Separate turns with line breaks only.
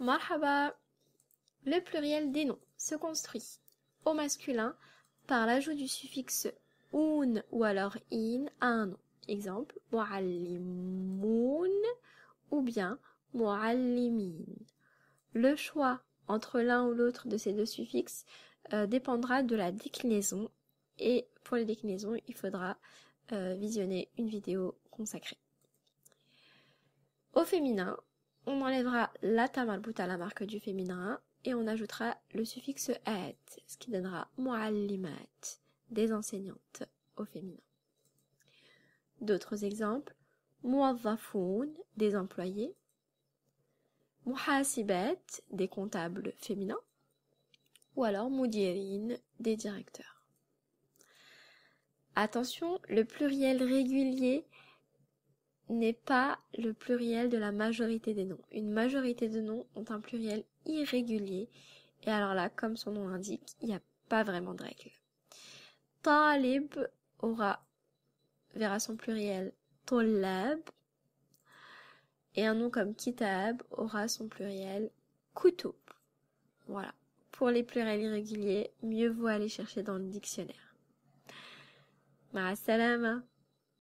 Le pluriel des noms se construit au masculin par l'ajout du suffixe un ou alors in à un nom. Exemple, muallimoun ou bien muallimin. Le choix entre l'un ou l'autre de ces deux suffixes euh, dépendra de la déclinaison et pour les déclinaisons, il faudra euh, visionner une vidéo consacrée. Au féminin, on enlèvera la tamalbuta à la marque du féminin et on ajoutera le suffixe "-et", ce qui donnera muallimat, des enseignantes au féminin. D'autres exemples, muadhafoun, des employés, muhasibat, des comptables féminins, ou alors mudirin, des directeurs. Attention, le pluriel régulier n'est pas le pluriel de la majorité des noms. Une majorité de noms ont un pluriel irrégulier. Et alors là, comme son nom l'indique, il n'y a pas vraiment de règle. Talib aura, verra son pluriel tollab. Et un nom comme Kitab aura son pluriel Kutub. Voilà. Pour les pluriels irréguliers, mieux vaut aller chercher dans le dictionnaire. Ma